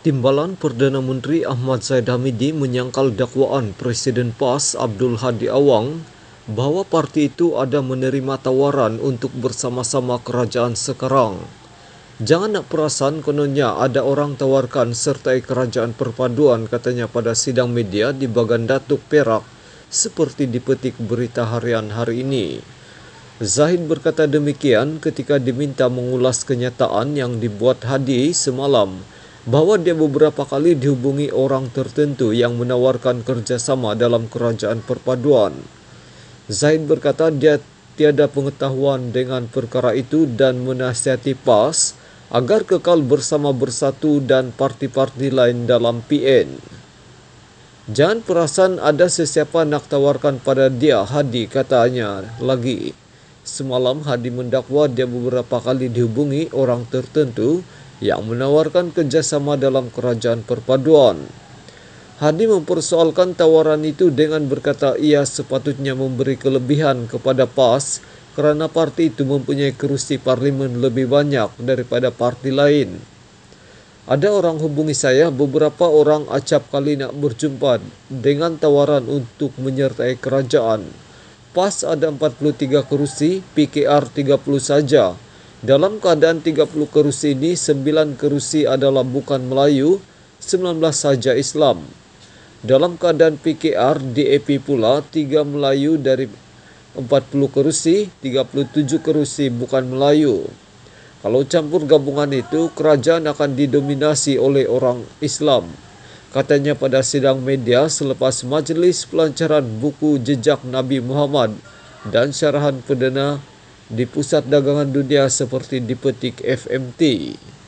Timbalan Perdana Menteri Ahmad Zaid Hamidi menyangkal dakwaan Presiden PAS Abdul Hadi Awang bahawa parti itu ada menerima tawaran untuk bersama-sama kerajaan sekarang. Jangan nak perasan kononnya ada orang tawarkan sertai kerajaan perpaduan katanya pada sidang media di bagan Datuk Perak seperti dipetik berita harian hari ini. Zahid berkata demikian ketika diminta mengulas kenyataan yang dibuat Hadi semalam bahwa dia beberapa kali dihubungi orang tertentu yang menawarkan kerjasama dalam kerajaan perpaduan. Zaid berkata dia tiada pengetahuan dengan perkara itu dan menasihati PAS agar kekal bersama bersatu dan parti-parti lain dalam PN. Jangan perasan ada sesiapa nak tawarkan pada dia, Hadi katanya lagi. Semalam Hadi mendakwa dia beberapa kali dihubungi orang tertentu yang menawarkan kerjasama dalam kerajaan perpaduan. Hadi mempersoalkan tawaran itu dengan berkata ia sepatutnya memberi kelebihan kepada PAS kerana parti itu mempunyai kerusi parlimen lebih banyak daripada parti lain. Ada orang hubungi saya, beberapa orang acap kali nak berjumpa dengan tawaran untuk menyertai kerajaan. PAS ada 43 kerusi, PKR 30 saja, dalam keadaan 30 kerusi ini, 9 kerusi adalah bukan Melayu, 19 saja Islam. Dalam keadaan PKR, DAP pula 3 Melayu dari 40 kerusi, 37 kerusi bukan Melayu. Kalau campur gabungan itu, kerajaan akan didominasi oleh orang Islam. Katanya pada sidang media selepas majlis pelancaran buku Jejak Nabi Muhammad dan syarahan perdana di pusat dagangan dunia seperti di petik FMT.